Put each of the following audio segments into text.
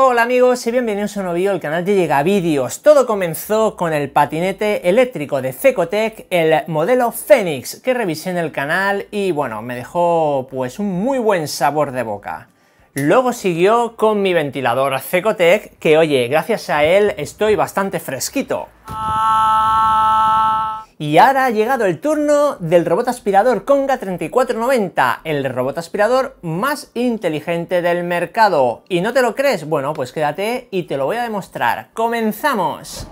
Hola amigos y bienvenidos a un nuevo vídeo al canal de Llega Vídeos. Todo comenzó con el patinete eléctrico de cecotec el modelo Fénix, que revisé en el canal y bueno, me dejó pues un muy buen sabor de boca. Luego siguió con mi ventilador cecotec que oye, gracias a él estoy bastante fresquito. Ah. Y ahora ha llegado el turno del robot aspirador Conga 3490, el robot aspirador más inteligente del mercado. ¿Y no te lo crees? Bueno, pues quédate y te lo voy a demostrar. ¡Comenzamos!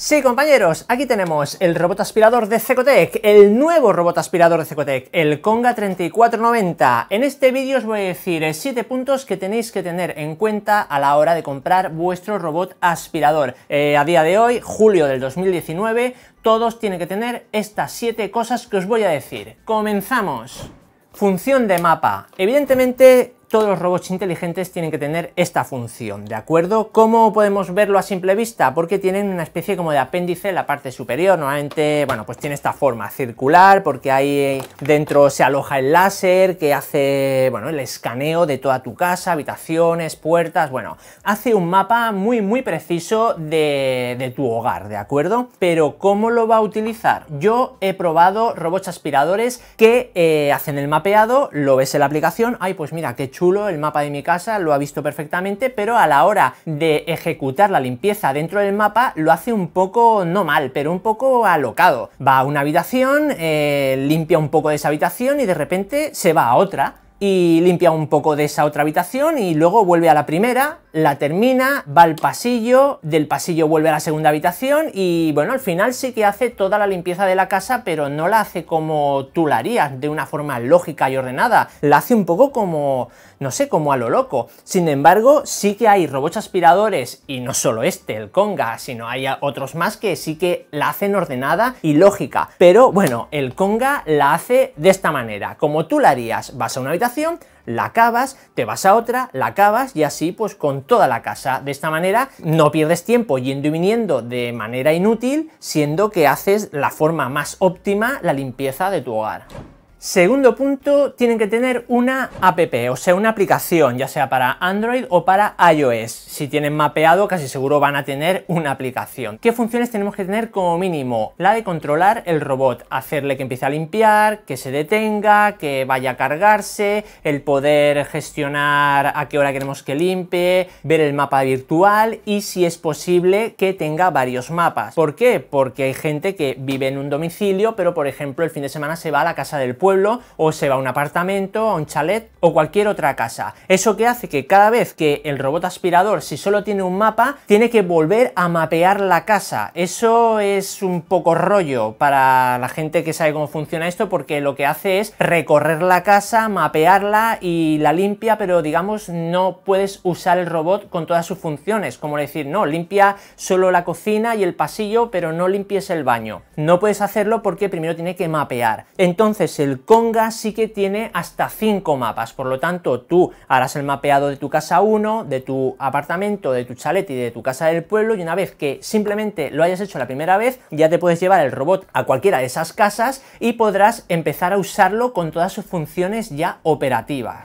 Sí, compañeros, aquí tenemos el robot aspirador de Cecotec, el nuevo robot aspirador de Cecotec, el Conga 3490. En este vídeo os voy a decir 7 eh, puntos que tenéis que tener en cuenta a la hora de comprar vuestro robot aspirador. Eh, a día de hoy, julio del 2019, todos tienen que tener estas 7 cosas que os voy a decir. ¡Comenzamos! Función de mapa. Evidentemente, todos los robots inteligentes tienen que tener esta función, ¿de acuerdo? ¿Cómo podemos verlo a simple vista? Porque tienen una especie como de apéndice en la parte superior, normalmente, bueno, pues tiene esta forma circular, porque ahí eh, dentro se aloja el láser que hace, bueno, el escaneo de toda tu casa, habitaciones, puertas, bueno, hace un mapa muy, muy preciso de, tu hogar, ¿de acuerdo? Pero ¿cómo lo va a utilizar? Yo he probado robots aspiradores que eh, hacen el mapeado, lo ves en la aplicación, ay, pues mira, qué chulo chulo el mapa de mi casa, lo ha visto perfectamente, pero a la hora de ejecutar la limpieza dentro del mapa lo hace un poco, no mal, pero un poco alocado. Va a una habitación, eh, limpia un poco de esa habitación y de repente se va a otra y limpia un poco de esa otra habitación y luego vuelve a la primera, la termina, va al pasillo, del pasillo vuelve a la segunda habitación y bueno, al final sí que hace toda la limpieza de la casa, pero no la hace como tú la harías, de una forma lógica y ordenada, la hace un poco como no sé, cómo a lo loco. Sin embargo, sí que hay robots aspiradores, y no solo este, el Conga, sino hay otros más que sí que la hacen ordenada y lógica. Pero bueno, el Conga la hace de esta manera, como tú la harías, vas a una habitación, la acabas te vas a otra, la acabas y así pues con toda la casa. De esta manera no pierdes tiempo yendo y viniendo de manera inútil, siendo que haces la forma más óptima la limpieza de tu hogar. Segundo punto, tienen que tener una app, o sea, una aplicación, ya sea para Android o para iOS. Si tienen mapeado, casi seguro van a tener una aplicación. ¿Qué funciones tenemos que tener como mínimo? La de controlar el robot, hacerle que empiece a limpiar, que se detenga, que vaya a cargarse, el poder gestionar a qué hora queremos que limpie, ver el mapa virtual y si es posible que tenga varios mapas. ¿Por qué? Porque hay gente que vive en un domicilio, pero por ejemplo el fin de semana se va a la casa del pueblo pueblo o se va a un apartamento, a un chalet o cualquier otra casa. Eso que hace que cada vez que el robot aspirador, si solo tiene un mapa, tiene que volver a mapear la casa. Eso es un poco rollo para la gente que sabe cómo funciona esto porque lo que hace es recorrer la casa, mapearla y la limpia, pero digamos no puedes usar el robot con todas sus funciones, como decir, no, limpia solo la cocina y el pasillo, pero no limpies el baño. No puedes hacerlo porque primero tiene que mapear. Entonces el Conga sí que tiene hasta 5 mapas, por lo tanto tú harás el mapeado de tu casa 1, de tu apartamento, de tu chalet y de tu casa del pueblo y una vez que simplemente lo hayas hecho la primera vez, ya te puedes llevar el robot a cualquiera de esas casas y podrás empezar a usarlo con todas sus funciones ya operativas.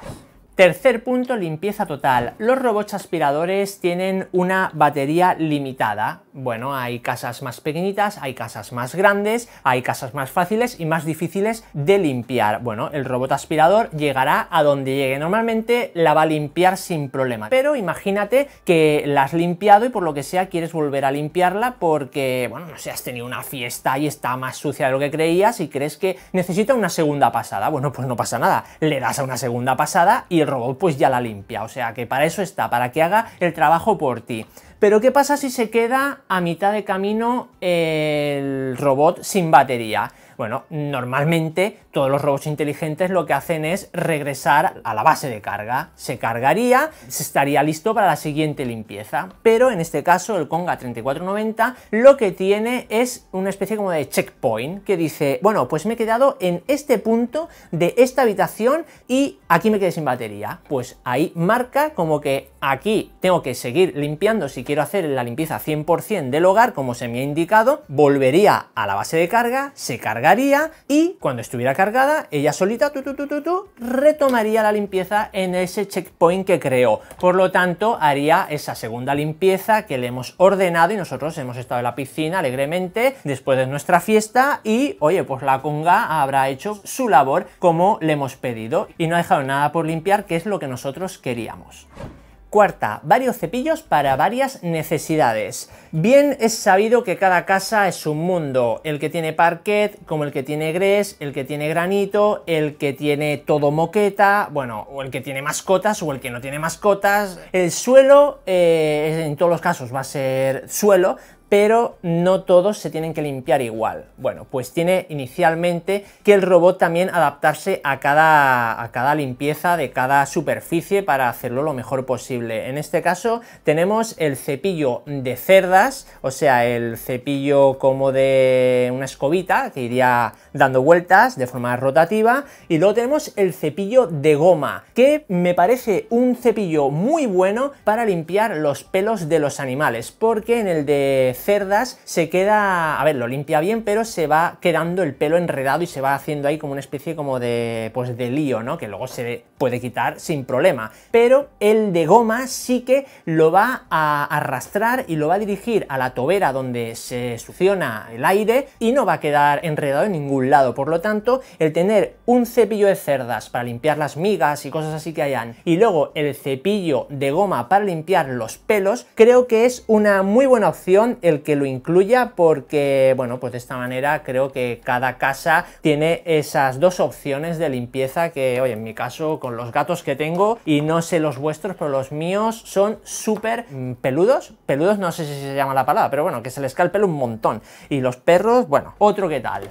Tercer punto, limpieza total. Los robots aspiradores tienen una batería limitada. Bueno, hay casas más pequeñitas, hay casas más grandes, hay casas más fáciles y más difíciles de limpiar. Bueno, el robot aspirador llegará a donde llegue. Normalmente la va a limpiar sin problema. Pero imagínate que la has limpiado y por lo que sea quieres volver a limpiarla porque, bueno, no sé, has tenido una fiesta y está más sucia de lo que creías y crees que necesita una segunda pasada. Bueno, pues no pasa nada. Le das a una segunda pasada y el robot pues ya la limpia. O sea que para eso está, para que haga el trabajo por ti. Pero ¿qué pasa si se queda a mitad de camino el robot sin batería? Bueno, normalmente todos los robots inteligentes lo que hacen es regresar a la base de carga. Se cargaría, se estaría listo para la siguiente limpieza. Pero en este caso el Conga 3490 lo que tiene es una especie como de checkpoint que dice, bueno, pues me he quedado en este punto de esta habitación y aquí me quedé sin batería. Pues ahí marca como que aquí tengo que seguir limpiando si quiero hacer la limpieza 100% del hogar como se me ha indicado, volvería a la base de carga, se cargaría y cuando estuviera cargada, ella solita retomaría la limpieza en ese checkpoint que creó. Por lo tanto, haría esa segunda limpieza que le hemos ordenado y nosotros hemos estado en la piscina alegremente después de nuestra fiesta y, oye, pues la conga habrá hecho su labor como le hemos pedido y no ha dejado nada por limpiar, que es lo que nosotros queríamos. Cuarta, varios cepillos para varias necesidades. Bien es sabido que cada casa es un mundo, el que tiene parquet, como el que tiene gres, el que tiene granito, el que tiene todo moqueta, bueno, o el que tiene mascotas o el que no tiene mascotas. El suelo, eh, en todos los casos va a ser suelo, pero no todos se tienen que limpiar igual. Bueno, pues tiene inicialmente que el robot también adaptarse a cada, a cada limpieza de cada superficie para hacerlo lo mejor posible. En este caso tenemos el cepillo de cerdas, o sea, el cepillo como de una escobita que iría dando vueltas de forma rotativa, y luego tenemos el cepillo de goma, que me parece un cepillo muy bueno para limpiar los pelos de los animales, porque en el de cerdas se queda, a ver, lo limpia bien, pero se va quedando el pelo enredado y se va haciendo ahí como una especie como de, pues de lío, ¿no? Que luego se puede quitar sin problema. Pero el de goma sí que lo va a arrastrar y lo va a dirigir a la tobera donde se succiona el aire y no va a quedar enredado en ningún lado. Por lo tanto, el tener un cepillo de cerdas para limpiar las migas y cosas así que hayan, y luego el cepillo de goma para limpiar los pelos, creo que es una muy buena opción que lo incluya porque, bueno, pues de esta manera creo que cada casa tiene esas dos opciones de limpieza que, hoy en mi caso con los gatos que tengo y no sé los vuestros, pero los míos son súper mm, peludos, peludos no sé si se llama la palabra, pero bueno, que se les cae un montón. Y los perros, bueno, otro que tal.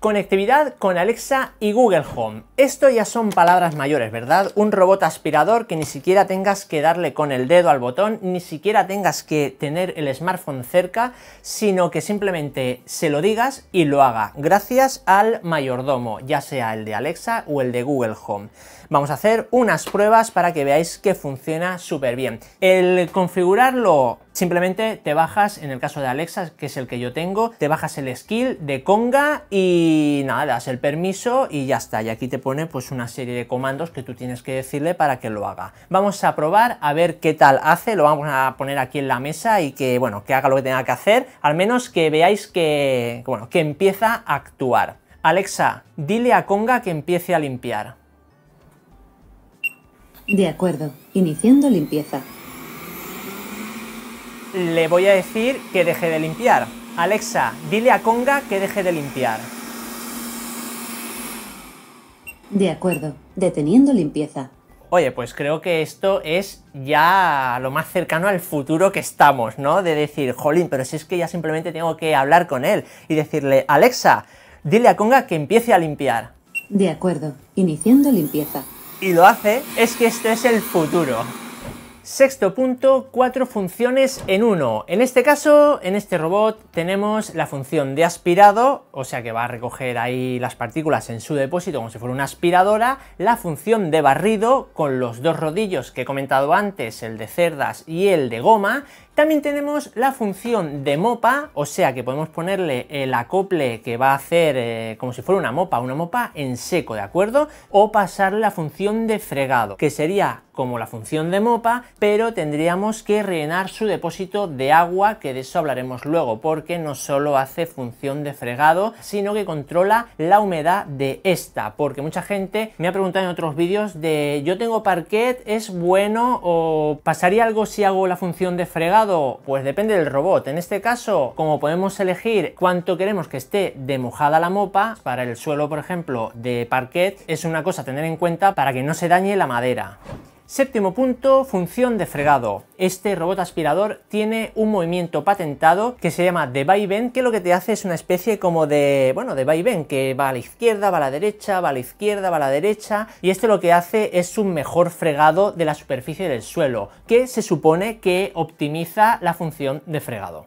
Conectividad con Alexa y Google Home. Esto ya son palabras mayores, ¿verdad? Un robot aspirador que ni siquiera tengas que darle con el dedo al botón, ni siquiera tengas que tener el smartphone cerca, sino que simplemente se lo digas y lo haga, gracias al mayordomo, ya sea el de Alexa o el de Google Home vamos a hacer unas pruebas para que veáis que funciona súper bien. El configurarlo Simplemente te bajas, en el caso de Alexa, que es el que yo tengo, te bajas el skill de conga y nada, das el permiso y ya está. Y aquí te pone pues una serie de comandos que tú tienes que decirle para que lo haga. Vamos a probar a ver qué tal hace, lo vamos a poner aquí en la mesa y que, bueno, que haga lo que tenga que hacer, al menos que veáis que, que empieza a actuar. Alexa, dile a Conga que empiece a limpiar. De acuerdo, iniciando limpieza. Le voy a decir que deje de limpiar. Alexa, dile a Conga que deje de limpiar. De acuerdo, deteniendo limpieza. Oye, pues creo que esto es ya lo más cercano al futuro que estamos, ¿no? De decir, jolín, pero si es que ya simplemente tengo que hablar con él y decirle, Alexa, dile a Conga que empiece a limpiar. De acuerdo, iniciando limpieza y lo hace, es que este es el futuro. Sexto punto, cuatro funciones en uno. En este caso, en este robot, tenemos la función de aspirado, o sea que va a recoger ahí las partículas en su depósito como si fuera una aspiradora, la función de barrido con los dos rodillos que he comentado antes, el de cerdas y el de goma, también tenemos la función de mopa, o sea que podemos ponerle el acople que va a hacer eh, como si fuera una mopa, una mopa en seco, ¿de acuerdo? O pasarle la función de fregado, que sería como la función de mopa, pero tendríamos que rellenar su depósito de agua, que de eso hablaremos luego, porque no solo hace función de fregado, sino que controla la humedad de esta, porque mucha gente me ha preguntado en otros vídeos de yo tengo parquet, ¿es bueno o pasaría algo si hago la función de fregado? Pues depende del robot. En este caso, como podemos elegir cuánto queremos que esté de mojada la mopa, para el suelo, por ejemplo, de parquet, es una cosa a tener en cuenta para que no se dañe la madera. Séptimo punto, función de fregado. Este robot aspirador tiene un movimiento patentado que se llama de vaivén, que lo que te hace es una especie como de, bueno, de vaivén, que va a la izquierda, va a la derecha, va a la izquierda, va a la derecha, y esto lo que hace es un mejor fregado de la superficie del suelo, que se supone que optimiza la función de fregado.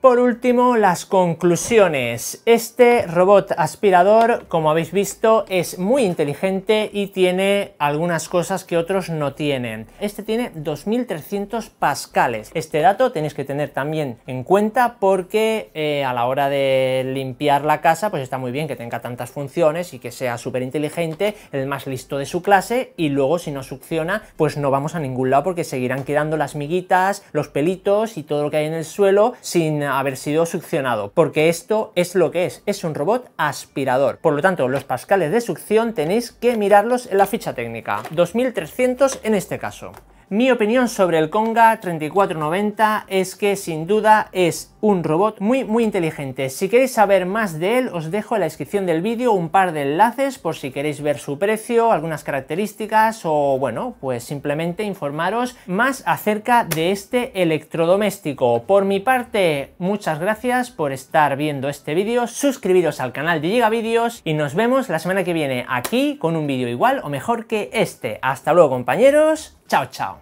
Por último, las conclusiones. Este robot aspirador, como habéis visto, es muy inteligente y tiene algunas cosas que otros no tienen. Este tiene 2300 pascales. Este dato tenéis que tener también en cuenta porque eh, a la hora de limpiar la casa, pues está muy bien que tenga tantas funciones y que sea súper inteligente, el más listo de su clase y luego si no succiona, pues no vamos a ningún lado porque seguirán quedando las miguitas, los pelitos y todo lo que hay en el suelo sin haber sido succionado, porque esto es lo que es, es un robot aspirador. Por lo tanto, los pascales de succión tenéis que mirarlos en la ficha técnica, 2300 en este caso. Mi opinión sobre el Conga 3490 es que sin duda es un robot muy muy inteligente. Si queréis saber más de él os dejo en la descripción del vídeo un par de enlaces por si queréis ver su precio, algunas características o bueno, pues simplemente informaros más acerca de este electrodoméstico. Por mi parte, muchas gracias por estar viendo este vídeo, suscribiros al canal de Gigavideos y nos vemos la semana que viene aquí con un vídeo igual o mejor que este. Hasta luego compañeros, chao chao.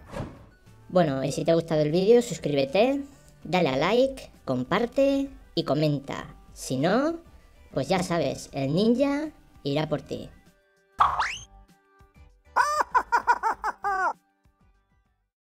Bueno, y si te ha gustado el vídeo, suscríbete, dale a like, comparte y comenta. Si no, pues ya sabes, el ninja irá por ti.